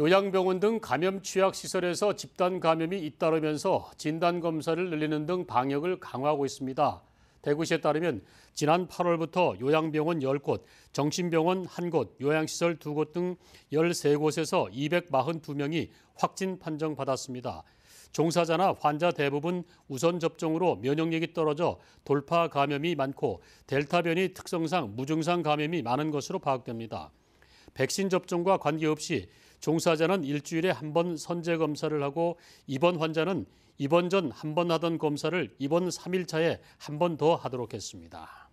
요양병원 등 감염 취약 시설에서 집단 감염이 잇따르면서 진단 검사를 늘리는 등 방역을 강화하고 있습니다. 대구시에 따르면 지난 8월부터 요양병원 10곳, 정신병원 1곳, 요양시설 2곳 등 13곳에서 242명이 확진 판정받았습니다. 종사자나 환자 대부분 우선 접종으로 면역력이 떨어져 돌파 감염이 많고 델타 변이 특성상 무증상 감염이 많은 것으로 파악됩니다. 백신 접종과 관계없이 종사자는 일주일에 한 번 선제 검사를 하고 입원 환자는 입원 전 한 번 하던 검사를 입원 3일차에 한 번 더 하도록 했습니다.